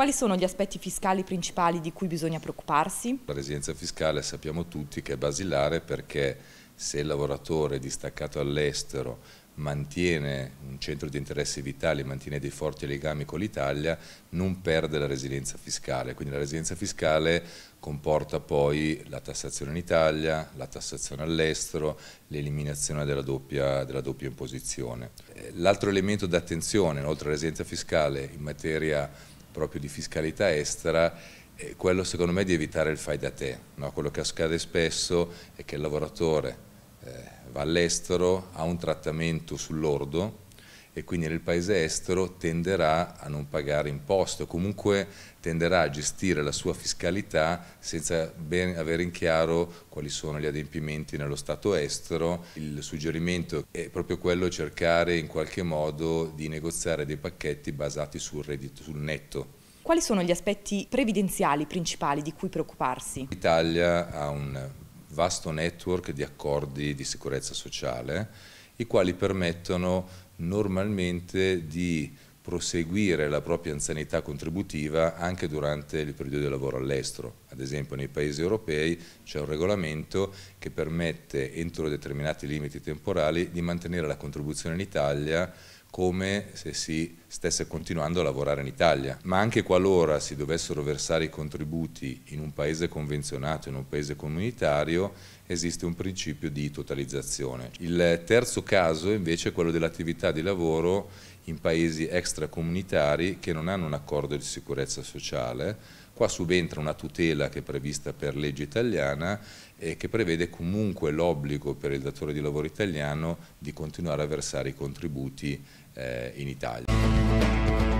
Quali sono gli aspetti fiscali principali di cui bisogna preoccuparsi? La residenza fiscale sappiamo tutti che è basilare perché se il lavoratore distaccato all'estero mantiene un centro di interessi vitali, mantiene dei forti legami con l'Italia, non perde la residenza fiscale. Quindi la residenza fiscale comporta poi la tassazione in Italia, la tassazione all'estero, l'eliminazione della, della doppia, imposizione. Eh, l'altro elemento d'attenzione, oltre alla residenza fiscale in materia proprio di fiscalità estera eh, quello secondo me di evitare il fai da te, no? quello che accade spesso è che il lavoratore eh, va all'estero, ha un trattamento sull'ordo e quindi nel paese estero tenderà a non pagare imposte o comunque tenderà a gestire la sua fiscalità senza ben avere in chiaro quali sono gli adempimenti nello Stato estero. Il suggerimento è proprio quello di cercare in qualche modo di negoziare dei pacchetti basati sul reddito, sul netto. Quali sono gli aspetti previdenziali principali di cui preoccuparsi? L'Italia ha un vasto network di accordi di sicurezza sociale i quali permettono normalmente di proseguire la propria anzianità contributiva anche durante il periodo di lavoro all'estero. Ad esempio nei paesi europei c'è un regolamento che permette entro determinati limiti temporali di mantenere la contribuzione in Italia come se si stesse continuando a lavorare in Italia, ma anche qualora si dovessero versare i contributi in un paese convenzionato, in un paese comunitario, esiste un principio di totalizzazione. Il terzo caso invece è quello dell'attività di lavoro in paesi extracomunitari che non hanno un accordo di sicurezza sociale. Qua subentra una tutela che è prevista per legge italiana e che prevede comunque l'obbligo per il datore di lavoro italiano di continuare a versare i contributi eh, in Italia.